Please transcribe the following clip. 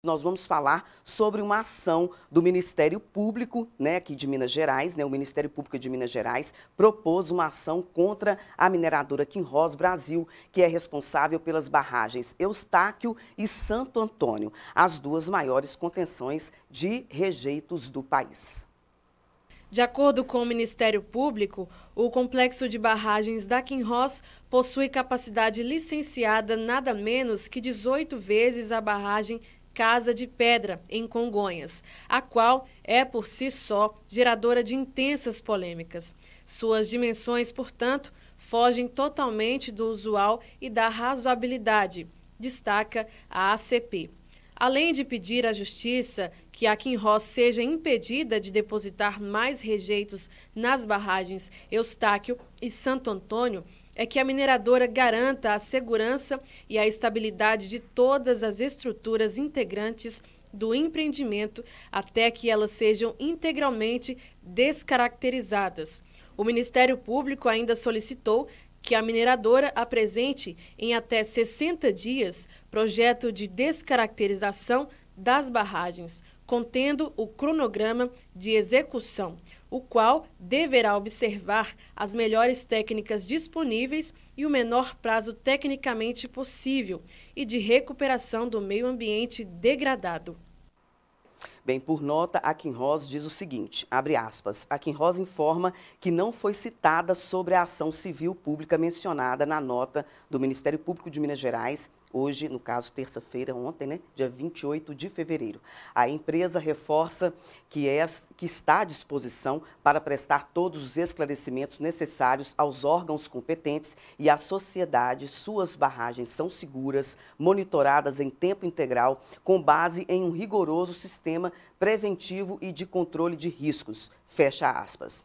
Nós vamos falar sobre uma ação do Ministério Público, né, aqui de Minas Gerais, né, o Ministério Público de Minas Gerais propôs uma ação contra a mineradora Kinross Brasil, que é responsável pelas barragens Eustáquio e Santo Antônio, as duas maiores contenções de rejeitos do país. De acordo com o Ministério Público, o complexo de barragens da Kinross possui capacidade licenciada nada menos que 18 vezes a barragem Casa de Pedra, em Congonhas, a qual é por si só geradora de intensas polêmicas. Suas dimensões, portanto, fogem totalmente do usual e da razoabilidade, destaca a ACP. Além de pedir à Justiça que a Kinross seja impedida de depositar mais rejeitos nas barragens Eustáquio e Santo Antônio, é que a mineradora garanta a segurança e a estabilidade de todas as estruturas integrantes do empreendimento até que elas sejam integralmente descaracterizadas. O Ministério Público ainda solicitou que a mineradora apresente em até 60 dias projeto de descaracterização das barragens, contendo o cronograma de execução, o qual deverá observar as melhores técnicas disponíveis e o menor prazo tecnicamente possível e de recuperação do meio ambiente degradado. Bem, por nota, a Kinross diz o seguinte, abre aspas, a Kinross informa que não foi citada sobre a ação civil pública mencionada na nota do Ministério Público de Minas Gerais hoje, no caso, terça-feira, ontem, né, dia 28 de fevereiro. A empresa reforça que, é, que está à disposição para prestar todos os esclarecimentos necessários aos órgãos competentes e à sociedade. Suas barragens são seguras, monitoradas em tempo integral, com base em um rigoroso sistema preventivo e de controle de riscos. Fecha aspas.